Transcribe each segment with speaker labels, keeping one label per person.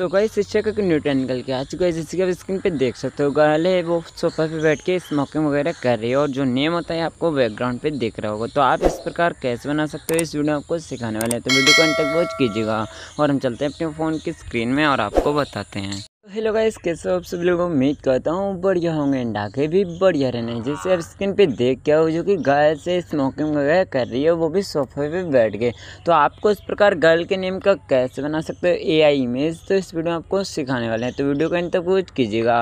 Speaker 1: सो गई शिक्षक का का न्यूटन निकल के आ चुका है जिसकी आप स्क्रीन पे देख सकते हो गर्ल वो सोफा पे बैठ के स्मोकिंग वगैरह कर रही है और जो नेम होता है आपको बैकग्राउंड पे देख रहा होगा तो आप इस प्रकार कैसे बना सकते हो इस वीडियो आपको सिखाने वाले हैं तो वीडियो को अंत तक वॉच कीजिएगा और हम चलते हैं अपने फ़ोन की स्क्रीन में और आपको बताते हैं हेलो गाइस कैसे आप सभी लोग उम्मीद करता हूँ बढ़िया होंगे डाके भी बढ़िया रहने जैसे आप स्क्रीन पे देख के हो जो कि गाय से स्मोकिंग वगैरह कर रही है वो भी सोफे पे बैठ गए तो आपको इस प्रकार गर्ल के नेम का कैसे बना सकते हो एआई इमेज तो इस वीडियो में आपको सिखाने वाले हैं तो वीडियो का अंत कुछ कीजिएगा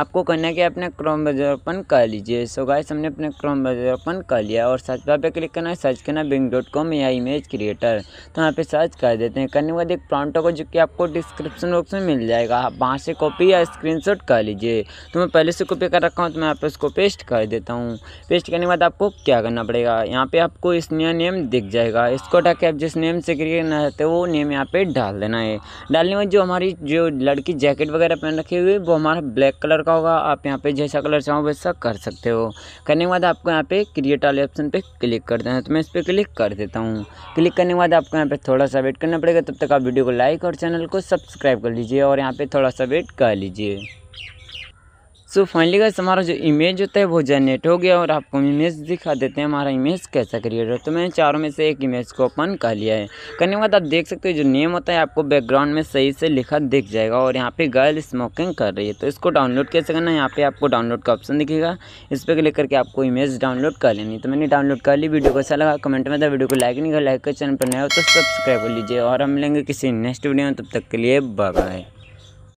Speaker 1: आपको करना है कि अपने क्रोम ब्राउज़र ओपन कर लीजिए सो गाइस हमने अपने क्रोम ब्राउज़र ओपन कर लिया और सर्च बार पर क्लिक करना है सर्च करना Bing dot com A I image creator तो यहाँ पर सर्च कर देते हैं करने के बाद एक प्रॉन्टो होगा जो कि आपको डिस्क्रिप्शन बॉक्स में मिल जाएगा वहाँ से से कॉपी या स्क्रीनशॉट कर लीजिए तो मैं पहले से कॉपी कर रखा हूँ तो मैं आप इसको पेस्ट कर देता हूँ पेस्ट करने के बाद आपको क्या करना पड़ेगा यहाँ पर आपको इस नया नेम दिख जाएगा इसको हटा के आप जिस नेम से क्रिएट करना चाहते वो नेम यहाँ पर डाल देना है डालने में जो हमारी जो लड़की जैकेट वगैरह पहन रखी हुई है वो हमारा ब्लैक कलर का होगा आप यहाँ पे जैसा कलर चाहो वैसा कर सकते हो करने के बाद आपको यहाँ पे क्रिएट वाले ऑप्शन पे क्लिक कर देना है तो मैं इस पर क्लिक कर देता हूँ क्लिक करने के बाद आपको यहाँ पे थोड़ा सा वेट करना पड़ेगा तब तक आप वीडियो को लाइक और चैनल को सब्सक्राइब कर लीजिए और यहाँ पे थोड़ा सा वेट जनरेट कर लीजिए सो फाइनली गाइस हमारा जो इमेज होता है वो जनरेट हो गया और आपको इमेज दिखा देते हैं हमारा इमेज कैसा क्रिएट हो तो मैंने चारों में से एक इमेज को ओपन कर लिया है करने के बाद आप देख सकते हो जो नेम होता है आपको बैकग्राउंड में सही से लिखा दिख जाएगा और यहाँ पे गर्ल स्मोकिंग कर रही है तो इसको डाउनलोड कैसे करना है यहाँ पर आपको डाउनलोड का ऑप्शन दिखेगा इस पर क्लिक करके आपको इमेज डाउनलोड कर लेनी तो मैंने डाउनलोड कर ली वीडियो को अच्छा लगा कमेंट में था वीडियो को लाइक नहीं कर लाइक कर चैनल पर नया हो तो सब्सक्राइब कर लीजिए और हम लेंगे किसी नेक्स्ट वीडियो में तब तक के लिए बाय